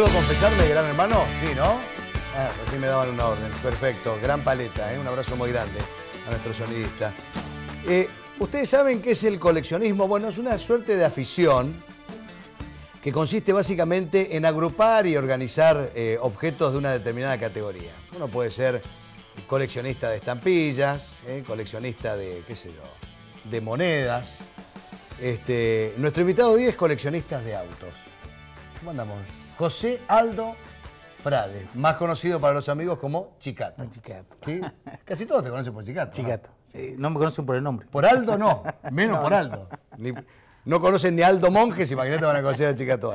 ¿Puedo confesarme, gran hermano? Sí, ¿no? Ah, pues sí me daban una orden. Perfecto. Gran paleta, ¿eh? Un abrazo muy grande a nuestro sonidista. Eh, Ustedes saben qué es el coleccionismo. Bueno, es una suerte de afición que consiste básicamente en agrupar y organizar eh, objetos de una determinada categoría. Uno puede ser coleccionista de estampillas, ¿eh? coleccionista de, qué sé yo, de monedas. Este, nuestro invitado hoy es coleccionista de autos. ¿Cómo andamos? José Aldo Frade, más conocido para los amigos como Chicato. Chicato. ¿Sí? Casi todos te conocen por Chicato. Chicato. ¿no? me conocen por el nombre. Por Aldo no, menos por Aldo. no conocen ni Aldo Monjes, imagínate van a conocer a Chicato,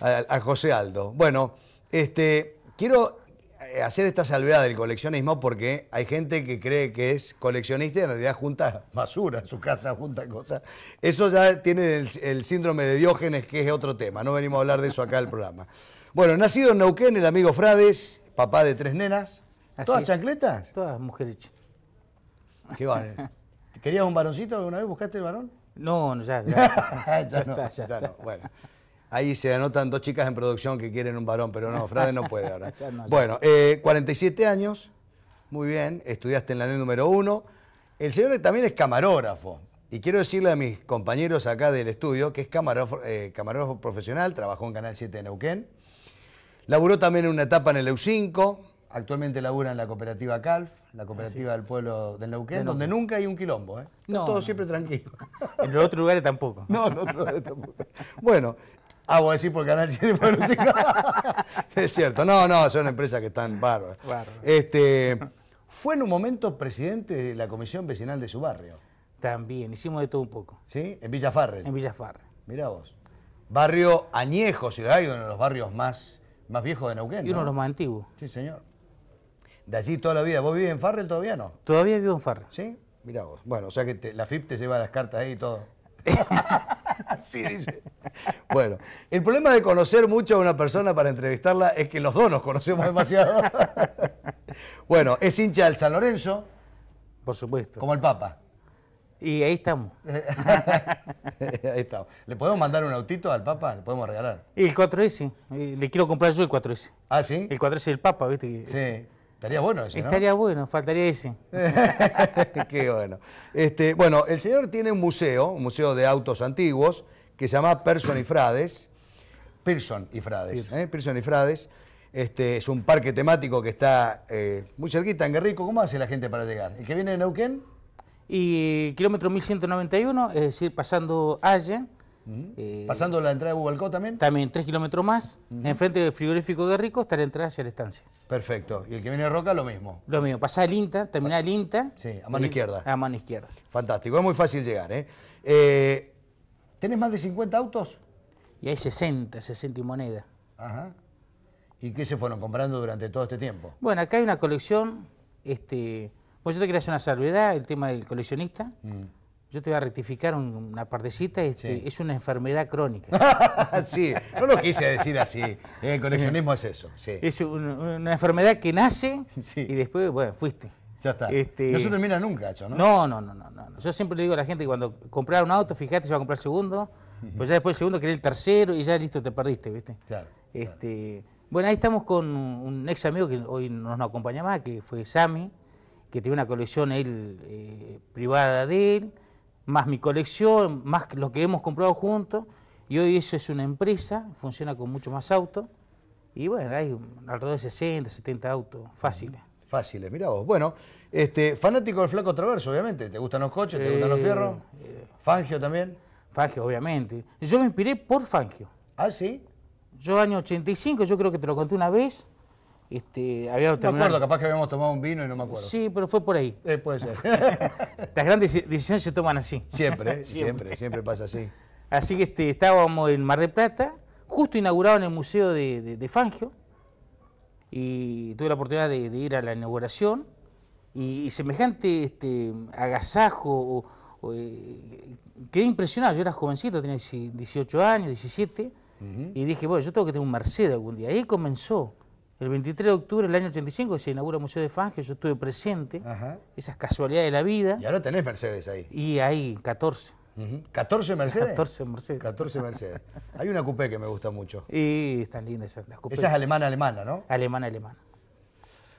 a, a José Aldo. Bueno, este, quiero eh, hacer esta salvedad del coleccionismo porque hay gente que cree que es coleccionista y en realidad junta basura en su casa, junta cosas. Eso ya tiene el, síndrome de Diógenes, que es otro tema. No venimos a hablar de eso acá en el programa. Bueno, nacido en Neuquén, el amigo Frades, papá de tres nenas. ¿Todas chancletas? Todas mujeres. ¿Qué vale? ¿Querías un varoncito alguna vez? ¿Buscaste el varón? No, ya, ya, ya, no, ya no. Bueno. Ahí se anotan dos chicas en producción que quieren un varón, pero no, Frade no puede ahora. bueno, 47 eh, años, muy bien, estudiaste en la ley número uno. El señor también es camarógrafo. Y quiero decirle a mis compañeros acá del estudio que es camarógrafo, eh, profesional, trabajó en Canal 7 de Neuquén. Laburó también en una etapa en el EU5, Actualmente labura en la cooperativa CALF, la cooperativa del pueblo de Neuquén, donde nunca hay un quilombo. ¿eh? No, todo siempre tranquilo. En los otros lugares tampoco. No, en los otros lugares tampoco. Bueno, Ah, vos decís por Canal es cierto. No, no, son empresas que están bárbaras. Bárbaro. Este, fue en un momento presidente de la comisión vecinal de su barrio. También, hicimos de todo un poco. ¿Sí? En Villa En Villa Farrell. Mirá vos. Barrio añejo, si hay, uno de los barrios más, más viejos de Neuquén. Y uno de los más antiguos. Sí, señor. De allí toda la vida. ¿Vos vivís en Farrell todavía no? Todavía vivo en Farrell. ¿Sí? Mira vos. Bueno, o sea que la FIP te lleva las cartas ahí y todo. Sí, dice. Bueno, el problema de conocer mucho a una persona para entrevistarla es que los dos nos conocemos demasiado. Bueno, es hincha del San Lorenzo. Por supuesto. Como el Papa. Y ahí estamos. ahí estamos. ¿Le podemos mandar un autito al Papa? ¿Le podemos regalar? Y el 4S. Eh, le quiero comprar yo el 4S. ¿Ah, sí? El 4S del Papa, ¿viste? Sí. Estaría bueno ese, ¿no? Estaría bueno, faltaría ese. Qué bueno. Este, bueno, el señor tiene un museo, un museo de autos antiguos, que se llama Person y Frades. Pearson y Frades. ¿eh? Pearson, y Frades. Este, es un parque temático que está eh, muy cerquita, en Guerrico. ¿Cómo hace la gente para llegar? ¿El que viene de Neuquén? Y kilómetro 1191, es decir, pasando Allen eh, ¿Pasando la entrada de Bubalcó también? También, tres kilómetros más, enfrente del frigorífico Guerrico, está la entrada hacia la estancia. Perfecto. ¿Y el que viene de Roca, lo mismo? Lo mismo. Pasá el INTA, termina el INTA. Sí, a mano izquierda. A mano izquierda. Fantástico, es muy fácil llegar. ¿eh? eh tenés más de 50 autos? Y hay 60, 60 y moneda. Ajá. ¿Y qué se fueron comprando durante todo este tiempo? Bueno, acá hay una colección, este, pues yo te quería hacer una salvedad, el tema del coleccionista. Mm yo te voy a rectificar una partecita, este, es una enfermedad crónica. sí, no lo quise decir así. El coleccionismo es eso. Es una enfermedad que nace y después, bueno, fuiste. Ya está. Este, no se termina nunca, ¿no? ¿no? No, no, no, Yo siempre le digo a la gente que cuando comprar un auto, fíjate, se va a comprar el segundo, pues ya después el segundo quería el tercero y ya listo, te perdiste, ¿viste? Claro. Este, Bueno, ahí estamos con un ex amigo que hoy nos, nos acompaña más, que fue Sami, que tiene una colección él, eh, privada de él más mi colección, más lo que hemos comprado juntos, y hoy eso es una empresa, funciona con mucho más autos, y bueno, hay alrededor de 60, 70 autos, fáciles. Fáciles, mirá vos. Bueno, este, fanático del flaco traverso, obviamente, ¿te gustan los coches, te gustan los eh, fierros? Eh. Fangio también. Fangio, obviamente. Yo me inspiré por Fangio. ¿Ah, sí? Yo año 85, yo creo que te lo conté una vez, este, no me acuerdo, capaz que habíamos tomado un vino y no me acuerdo. Sí, pero fue por ahí. Eh, puede ser. Las grandes decisiones se toman así. Siempre, siempre, siempre, pasa así. Así que este, estábamos en Mar de Plata, justo inaugurado en el Museo de, Fangio, y tuve la oportunidad de, ir a la inauguración, y, semejante este, agasajo, o, eh, quedé impresionado, yo era jovencito, tenía 18 años, 17, y dije, bueno, yo tengo que tener un Mercedes algún día. Ahí comenzó el 23 de octubre del año 85 se inaugura el Museo de Fangio, yo estuve presente, esas casualidades de la vida. Y ahora tenés Mercedes ahí. Y hay 14. ¿14 Mercedes? 14 Mercedes. 14 Mercedes. hay una coupé que me gusta mucho. Y están lindas esas las coupé. Esa es alemana-alemana, ¿no? Alemana-alemana.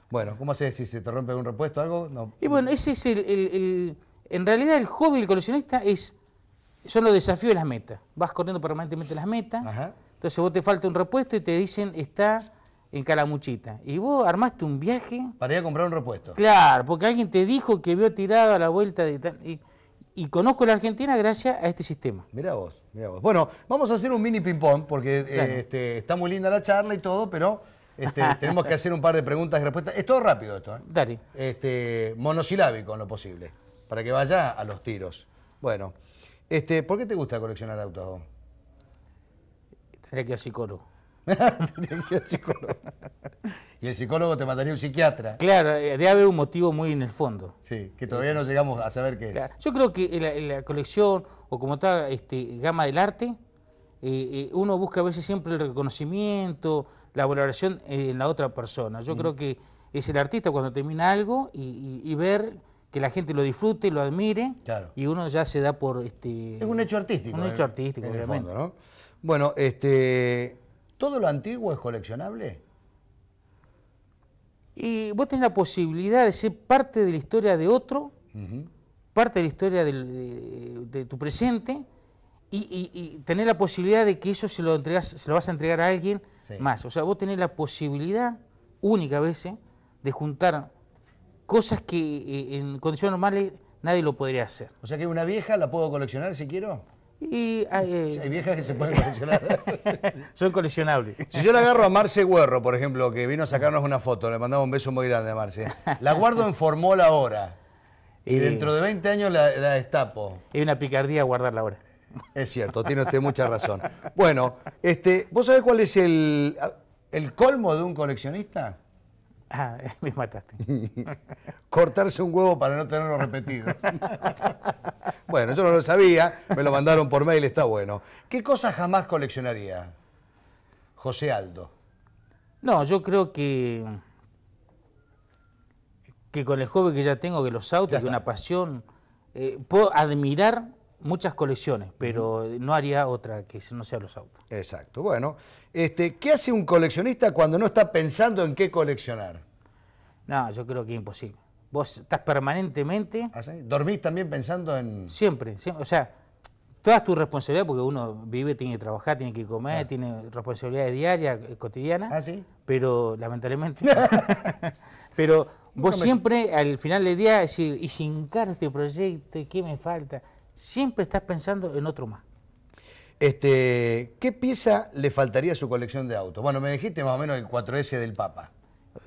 Bueno, ¿cómo haces si se te rompe un repuesto o algo? Y bueno, ese es el, En realidad el hobby del coleccionista es son los desafíos de las metas. Vas corriendo permanentemente las metas. Entonces vos te falta un repuesto y te dicen está en Calamuchita. Y vos armaste un viaje. Para ir a comprar un repuesto. Claro, porque alguien te dijo que vio tirado a la vuelta de Y, conozco la Argentina gracias a este sistema. Mira vos, mirá vos. Bueno, vamos a hacer un mini ping-pong porque eh, este, está muy linda la charla y todo, pero este, tenemos que hacer un par de preguntas y respuestas. Es todo rápido esto, ¿eh? Dale. Este, monosilábico en lo posible, para que vaya a los tiros. Bueno, este, ¿por qué te gusta coleccionar autos? Tendría que ir psicólogo. y el psicólogo te mandaría un psiquiatra. Claro, eh, debe haber un motivo muy en el fondo. Sí, que todavía no llegamos a saber qué es. Yo creo que la, la colección, o como tal, este, gama del arte, eh, eh, uno busca a veces siempre el reconocimiento, la valoración en la otra persona. Yo mm. creo que es el artista cuando termina algo y, ver que la gente lo disfrute, lo admire, claro. y uno ya se da por... Este, es un hecho artístico. Un hecho artístico, Bueno, este, ¿Todo lo antiguo es coleccionable? Y vos tenés la posibilidad de ser parte de la historia de otro, parte de la historia de, tu presente, y, tener la posibilidad de que eso se lo, entregas, se lo vas a entregar a alguien más. O sea, vos tenés la posibilidad, única a veces, de juntar cosas que eh, en condiciones normales nadie lo podría hacer. O sea que una vieja la puedo coleccionar si quiero. Y eh. hay, viejas que se pueden coleccionar. Son coleccionables. Si yo le agarro a Marce Guerro por ejemplo, que vino a sacarnos una foto, le mandamos un beso muy grande a Marce. La guardo en Formola ahora. Y, eh. dentro de 20 años la, destapo. Es una picardía guardarla ahora. Es cierto, tiene usted mucha razón. Bueno, este, ¿vos sabés cuál es el, el colmo de un coleccionista? Ah, me mataste. Cortarse un huevo para no tenerlo repetido. bueno, yo no lo sabía, me lo mandaron por mail, está bueno. ¿Qué cosas jamás coleccionaría, José Aldo? No, yo creo que que con el joven que ya tengo, que los autos, que una pasión, eh, puedo admirar muchas colecciones, pero no haría otra que no sea los autos. Exacto. Bueno, este, ¿qué hace un coleccionista cuando no está pensando en qué coleccionar? No, yo creo que imposible. Vos estás permanentemente... ¿Ah, ¿Dormís también pensando en...? Siempre, siempre. O sea, todas tus responsabilidades, porque uno vive, tiene que trabajar, tiene que comer, tiene responsabilidades diarias, eh, cotidianas. Ah, sí. Pero, lamentablemente... pero vos siempre, al final del día, decís, y sin este proyecto, ¿qué me falta? siempre estás pensando en otro más. Este, ¿Qué pieza le faltaría a su colección de autos? Bueno, me dijiste más o menos el 4S del Papa.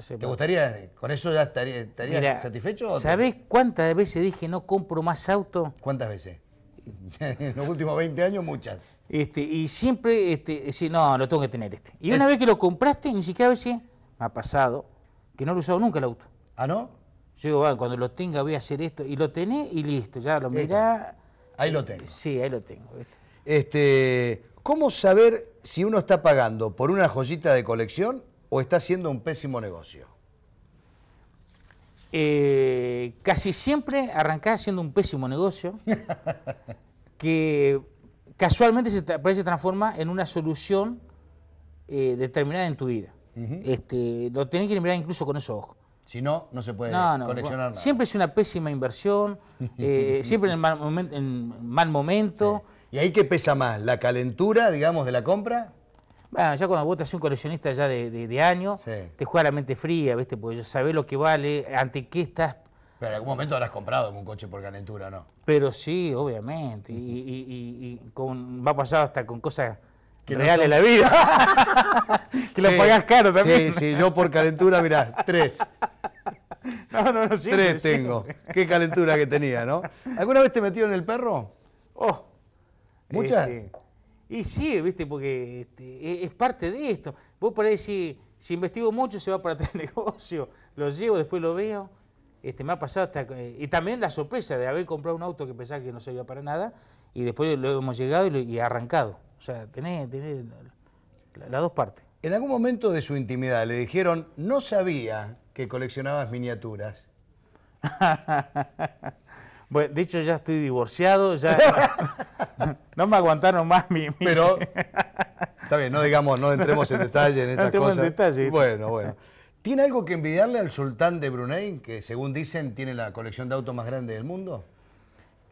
¿Te gustaría, con eso ya estarías satisfecho? ¿Sabés cuántas veces dije no compro más auto? ¿Cuántas veces? en los últimos 20 años muchas. Este, y siempre, este, sí, no, lo tengo que tener este. Y una vez que lo compraste, ni siquiera a veces me ha pasado que no lo he usado nunca el auto. ¿Ah, no? Yo digo, ah, cuando lo tenga voy a hacer esto. Y lo tenés y listo, ya lo mirá. Ahí lo tengo. Sí, ahí lo tengo. Este, ¿Cómo saber si uno está pagando por una joyita de colección o está haciendo un pésimo negocio? Eh, casi siempre arrancás haciendo un pésimo negocio que casualmente se, transforma en una solución eh, determinada en tu vida. este, lo tenés que mirar incluso con esos ojos. Si no, no se puede coleccionar Siempre es una pésima inversión, eh, siempre en, mal momento. ¿Y ahí qué pesa más? ¿La calentura, digamos, de la compra? Bueno, ya cuando vos te haces un coleccionista ya de, años, te juega la mente fría, ¿viste? Porque ya sabés lo que vale, ante qué estás pero en algún momento habrás comprado un coche por calentura, ¿no? Pero sí, obviamente. Y, va pasado hasta con cosas que reales la vida. que lo pagás caro también. Sí, sí, yo por calentura, mirá, tres. Ah, no, no, Tres tengo. Qué calentura que tenía, ¿no? ¿Alguna vez te metió en el perro? Oh. ¿Muchas? Este, y sí, viste, porque este, e, es parte de esto. Vos por ahí si, si investigo mucho se va para el negocio, lo llevo, después lo veo. Este, me ha pasado hasta... Y también la sorpresa de haber comprado un auto que pensaba que no servía para nada y después lo hemos llegado y, arrancado. O sea, tenés, las dos partes. En algún momento de su intimidad le dijeron, no sabía que coleccionabas miniaturas. bueno, de hecho ya estoy divorciado, ya no me aguantaron más mi... Pero, está bien, no digamos, no entremos en detalle en estas no cosas. En detalle. Bueno, bueno. ¿Tiene algo que envidiarle al sultán de Brunei, que según dicen tiene la colección de autos más grande del mundo?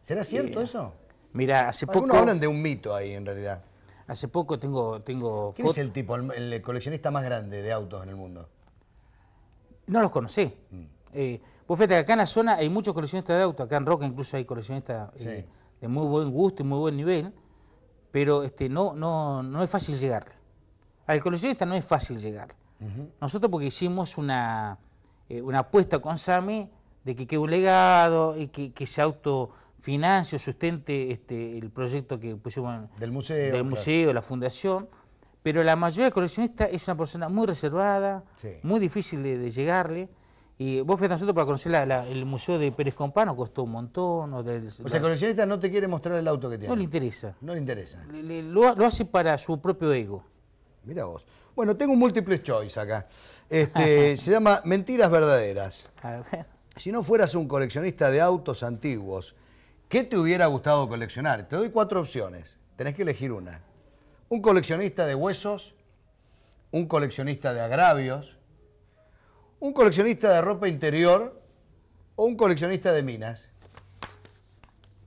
¿Será cierto eso? Mira, hace poco... hablan de un mito ahí, en realidad. Hace poco tengo, tengo ¿Quién es el tipo, el, coleccionista más grande de autos en el mundo? No los conocí. Mm. Eh, fíjate acá en la zona hay muchos coleccionistas de autos. Acá en Roca incluso hay coleccionistas eh, de muy buen gusto y muy buen nivel. Pero este, no, no, es fácil llegar. Al coleccionista no es fácil llegar. Nosotros porque hicimos una, eh, una apuesta con Sami de que quede un legado y que ese auto Financio, sustente este, el proyecto que pusimos del museo, del museo la fundación, pero la mayoría de coleccionistas es una persona muy reservada, muy difícil de, llegarle. Y vos fuiste nosotros para conocer el museo de Pérez Compano, costó un montón. O, sea, el coleccionista no te quiere mostrar el auto que tiene. No le interesa. No le interesa. lo, hace para su propio ego. Mira vos. Bueno, tengo un múltiple choice acá. Este, se llama Mentiras Verdaderas. Si no fueras un coleccionista de autos antiguos ¿Qué te hubiera gustado coleccionar? Te doy cuatro opciones. Tenés que elegir una. Un coleccionista de huesos, un coleccionista de agravios, un coleccionista de ropa interior o un coleccionista de minas.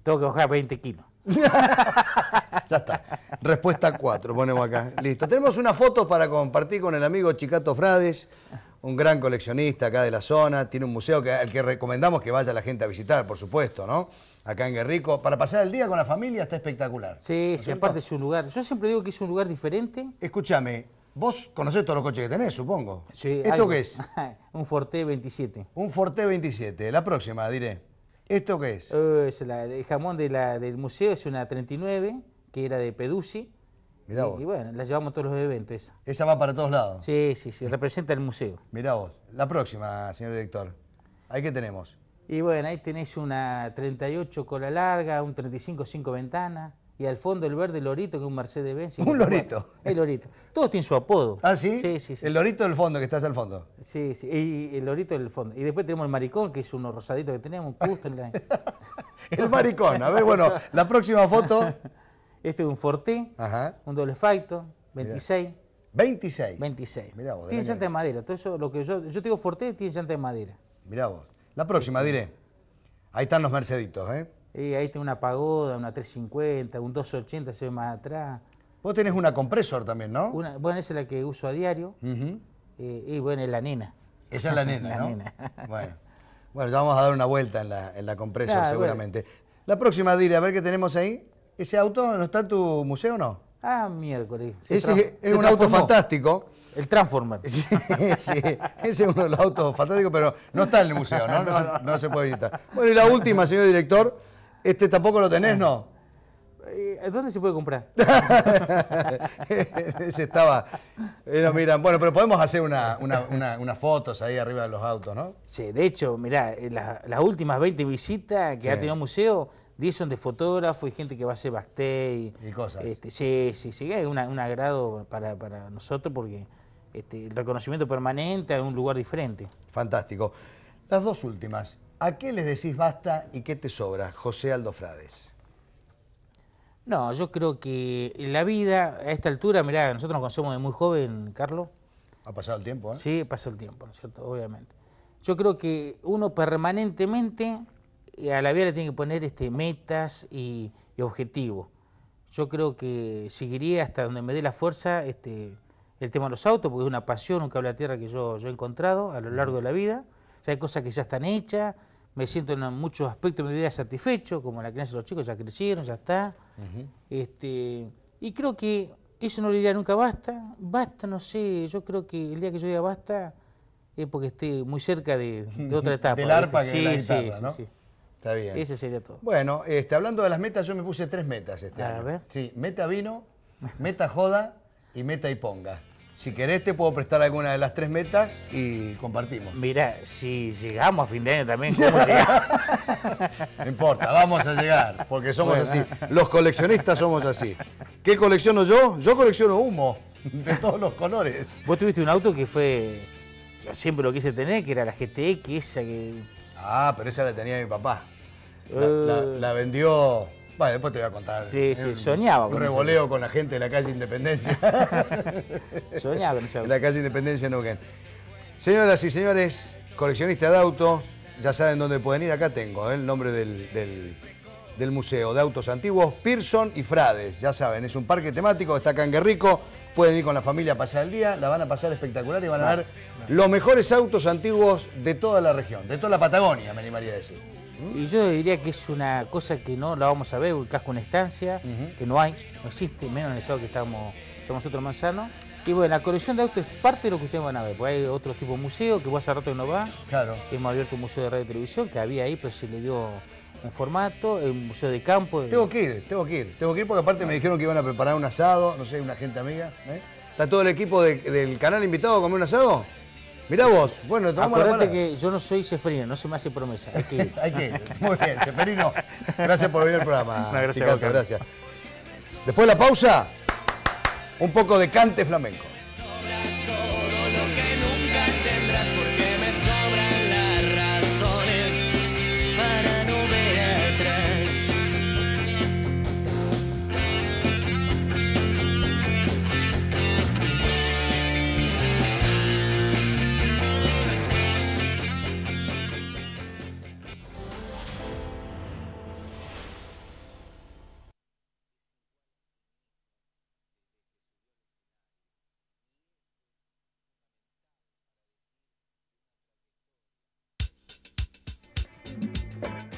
Tengo que bajar 20 kilos. ya está. Respuesta 4, ponemos acá. Listo. Tenemos una foto para compartir con el amigo Chicato Frades, un gran coleccionista acá de la zona. Tiene un museo que, al que recomendamos que vaya la gente a visitar, por supuesto, ¿no? acá en Guerrico. Para pasar el día con la familia está espectacular. Sí, sí, aparte es un lugar. Yo siempre digo que es un lugar diferente. Escúchame, vos conocés todos los coches que tenés, supongo. Sí. ¿Esto qué es? un Forte 27. Un Forte 27, la próxima diré. ¿Esto qué es? Eh, es el jamón de la, del museo es una 39, que era de Peduzzi. Mirá vos. y, bueno, la llevamos a todos los eventos esa. va para todos lados. Sí, sí, sí, representa el museo. Mirá vos. La próxima, señor director. ¿Ahí qué tenemos? Y bueno, ahí tenés una 38 cola larga, un 35-5 ventana, y al fondo el verde Lorito, que es un Mercedes-Benz. Un Lorito. El Lorito. Todos tienen su apodo. ¿Ah, sí? Sí, sí, sí. El Lorito del fondo, que estás al fondo. Sí, sí. Y el Lorito del fondo. Y después tenemos el Maricón, que es uno rosadito que tenemos, un Custom el Maricón. A ver, bueno, la próxima foto. Este es un Forte, un doble Faito, 26. 26. 26. Mirá vos. Tiene llanta de madera. Todo eso, lo que yo, yo digo Forte, tiene llanta de madera. Mirá vos. La próxima diré. Ahí están los Merceditos, ¿eh? Y ahí tiene una pagoda, una 350, un 280 se ve más atrás. Vos tenés una compresor también, ¿no? bueno, esa es la que uso a diario. Eh, y bueno, es la nena. Esa es la nena, ¿no? Bueno. bueno, ya vamos a dar una vuelta en la, en compresor seguramente. La próxima, diré, a ver qué tenemos ahí. ¿Ese auto no está en tu museo o no? Ah, miércoles. Ese es un auto fantástico. El Transformer. Sí, ese es uno de los autos fantásticos, pero no está en el museo, ¿no? No, se, puede visitar. Bueno, y la última, señor director, este tampoco lo tenés, ¿no? Eh, eh, ¿Dónde se puede comprar? ese estaba. Bueno, bueno, pero podemos hacer unas fotos ahí arriba de los autos, ¿no? Sí, de hecho, mirá, eh, las últimas 20 visitas que ha tenido el museo, 10 son de fotógrafos y gente que va a hacer basté Y cosas. Este, sí, sí, sí, es un agrado para, para nosotros porque este, el reconocimiento permanente a un lugar diferente. Fantástico. Las dos últimas. ¿A qué les decís basta y qué te sobra, José Aldo Frades? No, yo creo que la vida a esta altura, mirá, nosotros nos conocemos de muy joven, Carlos. Ha pasado el tiempo, ¿eh? Sí, pasa el tiempo, ¿no es cierto? Obviamente. Yo creo que uno permanentemente eh, a la vida le tiene que poner este, metas y, objetivos. Yo creo que seguiría hasta donde me dé la fuerza este, el tema de los autos, porque es una pasión, un cable a tierra que yo, he encontrado a lo largo de la vida. O sea, hay cosas que ya están hechas, me siento en muchos aspectos de mi vida satisfecho, como la crianza de los chicos, ya crecieron, ya está. este, y creo que eso no le diría nunca basta, basta, no sé, yo creo que el día que yo diga basta es porque esté muy cerca de, otra etapa. Del arpa que sí, sí, Sí, Está bien. Ese sería todo. Bueno, este, hablando de las metas, yo me puse tres metas este Sí, meta vino, meta joda y meta y ponga. Si querés te puedo prestar alguna de las tres metas y compartimos. Mira, si llegamos a fin de año también, ¿cómo llegamos? no importa, vamos a llegar, porque somos así. Los coleccionistas somos así. ¿Qué colecciono yo? Yo colecciono humo de todos los colores. Vos tuviste un auto que fue, siempre lo quise tener, que era la GTX, esa que... Ah, pero esa la tenía mi papá. la eh. vendió bueno, después te voy a contar. Sí, sí, soñaba. Con revoleo con la gente de la calle Independencia. soñaba la calle Independencia no Neuquén. Señoras y señores, coleccionistas de autos, ya saben dónde pueden ir. Acá tengo ¿eh? el nombre del, museo de autos antiguos, Pearson y Frades. Ya saben, es un parque temático, está acá en Guerrico. Pueden ir con la familia a pasar el día, la van a pasar espectacular y van a ver los mejores autos antiguos de toda la región, de toda la Patagonia, me animaría a decir. Y yo diría que es una cosa que no la vamos a ver, un con una estancia, que no hay, no existe, menos en el estado que estamos, estamos nosotros manzanos. Y bueno, la colección de autos es parte de lo que ustedes van a ver, porque hay otro tipo de museo que vos hace rato que no va. Claro. Hemos abierto un museo de radio y televisión que había ahí, pero se le dio un formato, el museo de campo. Tengo que ir, tengo que ir, tengo que ir porque aparte me ah. dijeron que iban a preparar un asado, no sé, una gente amiga. ¿eh? ¿Está todo el equipo del canal invitado a comer un asado? Mirá vos, bueno, tomamos Acordate la que yo no soy Seferino, no se me hace promesa. Hay que ir. Hay que ir. Muy bien, Seferino. Gracias por venir al programa. No, gracias, gracias. Después de la pausa, un poco de cante flamenco.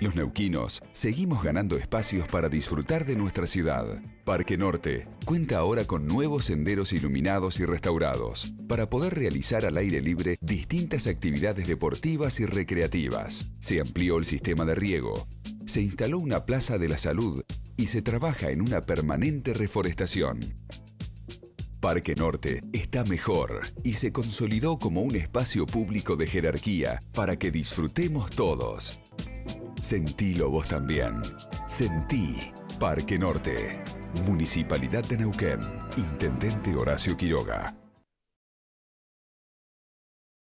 Los neuquinos seguimos ganando espacios para disfrutar de nuestra ciudad. Parque Norte cuenta ahora con nuevos senderos iluminados y restaurados para poder realizar al aire libre distintas actividades deportivas y recreativas. Se amplió el sistema de riego, se instaló una plaza de la salud y se trabaja en una permanente reforestación. Parque Norte está mejor y se consolidó como un espacio público de jerarquía para que disfrutemos todos. Sentí vos también. Sentí Parque Norte. Municipalidad de Neuquén. Intendente Horacio Quiroga.